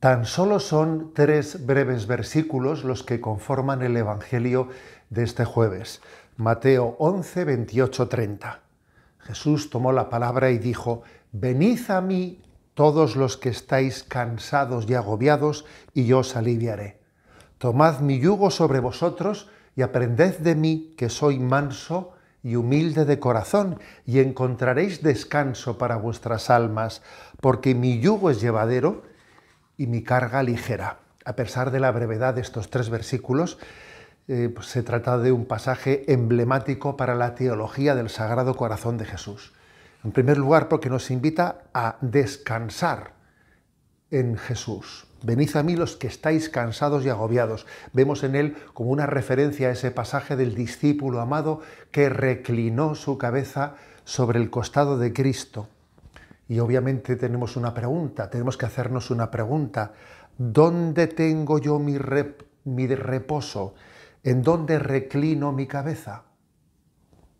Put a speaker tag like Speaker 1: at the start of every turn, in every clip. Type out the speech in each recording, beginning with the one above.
Speaker 1: Tan solo son tres breves versículos los que conforman el Evangelio de este jueves. Mateo 11, 28, 30. Jesús tomó la palabra y dijo, Venid a mí todos los que estáis cansados y agobiados, y yo os aliviaré. Tomad mi yugo sobre vosotros y aprended de mí, que soy manso y humilde de corazón, y encontraréis descanso para vuestras almas, porque mi yugo es llevadero y mi carga ligera. A pesar de la brevedad de estos tres versículos, eh, pues se trata de un pasaje emblemático para la teología del Sagrado Corazón de Jesús. En primer lugar, porque nos invita a descansar en Jesús. Venid a mí los que estáis cansados y agobiados. Vemos en él como una referencia a ese pasaje del discípulo amado que reclinó su cabeza sobre el costado de Cristo y obviamente tenemos una pregunta, tenemos que hacernos una pregunta. ¿Dónde tengo yo mi, mi reposo? ¿En dónde reclino mi cabeza?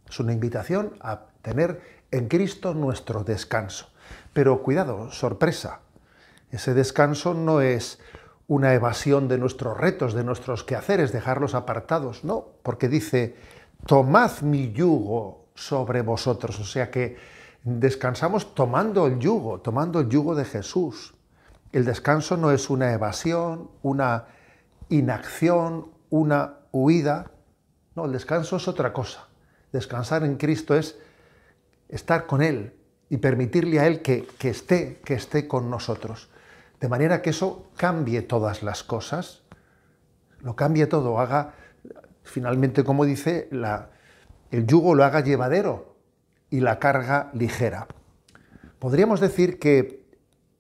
Speaker 1: Es una invitación a tener en Cristo nuestro descanso. Pero cuidado, sorpresa. Ese descanso no es una evasión de nuestros retos, de nuestros quehaceres, dejarlos apartados, no, porque dice, tomad mi yugo sobre vosotros, o sea que Descansamos tomando el yugo, tomando el yugo de Jesús. El descanso no es una evasión, una inacción, una huida. No, el descanso es otra cosa. Descansar en Cristo es estar con Él y permitirle a Él que, esté, que esté con nosotros. De manera que eso cambie todas las cosas, lo cambie todo, haga, finalmente, como dice, la, el yugo lo haga llevadero, y la carga ligera. Podríamos decir que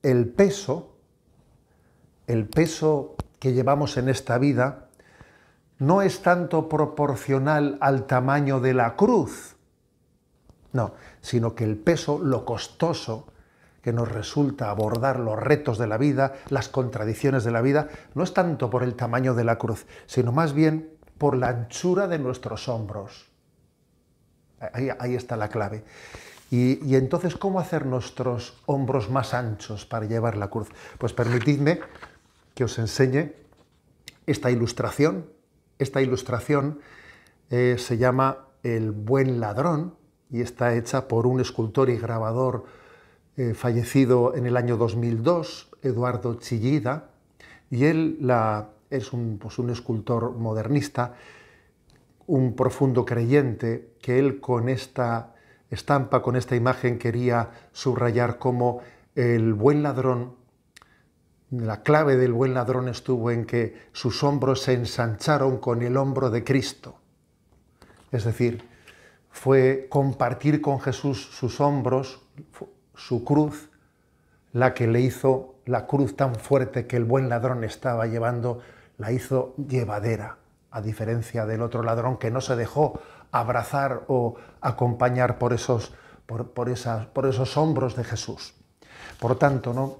Speaker 1: el peso, el peso que llevamos en esta vida, no es tanto proporcional al tamaño de la cruz, no, sino que el peso, lo costoso que nos resulta abordar los retos de la vida, las contradicciones de la vida, no es tanto por el tamaño de la cruz, sino más bien por la anchura de nuestros hombros. Ahí, está la clave. Y, entonces, ¿cómo hacer nuestros hombros más anchos para llevar la cruz? Pues permitidme que os enseñe esta ilustración. Esta ilustración eh, se llama El buen ladrón y está hecha por un escultor y grabador eh, fallecido en el año 2002, Eduardo Chillida, y él es pues, un escultor modernista un profundo creyente que él con esta estampa, con esta imagen quería subrayar como el buen ladrón, la clave del buen ladrón estuvo en que sus hombros se ensancharon con el hombro de Cristo. Es decir, fue compartir con Jesús sus hombros, su cruz, la que le hizo la cruz tan fuerte que el buen ladrón estaba llevando, la hizo llevadera a diferencia del otro ladrón que no se dejó abrazar o acompañar por esos, por, esas, por esos hombros de Jesús. Por tanto, ¿no?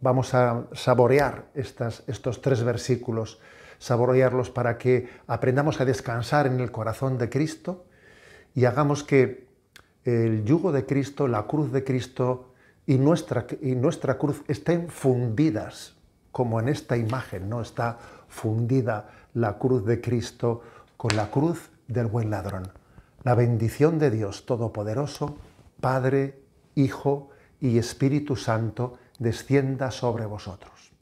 Speaker 1: vamos a saborear estas, estos tres versículos, saborearlos para que aprendamos a descansar en el corazón de Cristo y hagamos que el yugo de Cristo, la cruz de Cristo y nuestra, y nuestra cruz estén fundidas como en esta imagen, ¿no? Está fundida la cruz de Cristo con la cruz del buen ladrón. La bendición de Dios Todopoderoso, Padre, Hijo y Espíritu Santo, descienda sobre vosotros.